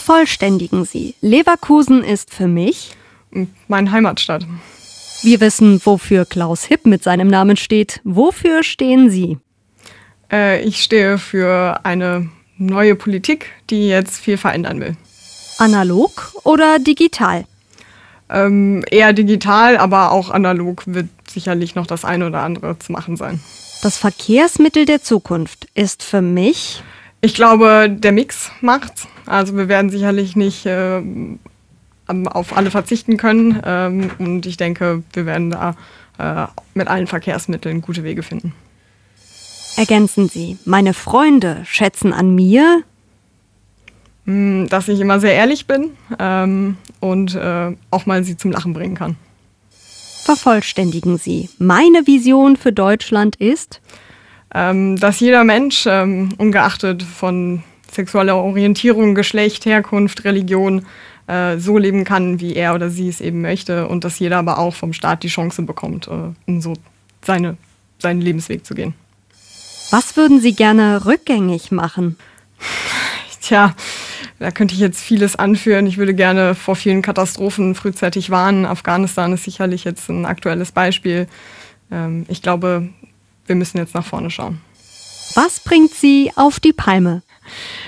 vervollständigen sie. Leverkusen ist für mich mein Heimatstadt. Wir wissen, wofür Klaus Hipp mit seinem Namen steht. Wofür stehen Sie? Äh, ich stehe für eine neue Politik, die jetzt viel verändern will. Analog oder digital? Ähm, eher digital, aber auch analog wird sicherlich noch das eine oder andere zu machen sein. Das Verkehrsmittel der Zukunft ist für mich ich glaube, der Mix macht's. Also wir werden sicherlich nicht äh, auf alle verzichten können. Ähm, und ich denke, wir werden da äh, mit allen Verkehrsmitteln gute Wege finden. Ergänzen Sie, meine Freunde schätzen an mir, hm, dass ich immer sehr ehrlich bin ähm, und äh, auch mal sie zum Lachen bringen kann. Vervollständigen Sie, meine Vision für Deutschland ist, ähm, dass jeder Mensch, ähm, ungeachtet von sexueller Orientierung, Geschlecht, Herkunft, Religion, äh, so leben kann, wie er oder sie es eben möchte und dass jeder aber auch vom Staat die Chance bekommt, äh, um so seine, seinen Lebensweg zu gehen. Was würden Sie gerne rückgängig machen? Tja, da könnte ich jetzt vieles anführen. Ich würde gerne vor vielen Katastrophen frühzeitig warnen. Afghanistan ist sicherlich jetzt ein aktuelles Beispiel. Ähm, ich glaube, wir müssen jetzt nach vorne schauen. Was bringt Sie auf die Palme?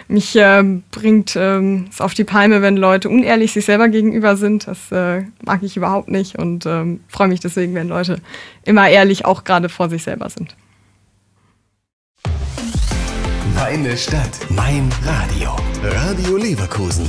Mich äh, bringt ähm, es auf die Palme, wenn Leute unehrlich sich selber gegenüber sind. Das äh, mag ich überhaupt nicht und ähm, freue mich deswegen, wenn Leute immer ehrlich auch gerade vor sich selber sind. Meine Stadt, mein Radio. Radio Leverkusen.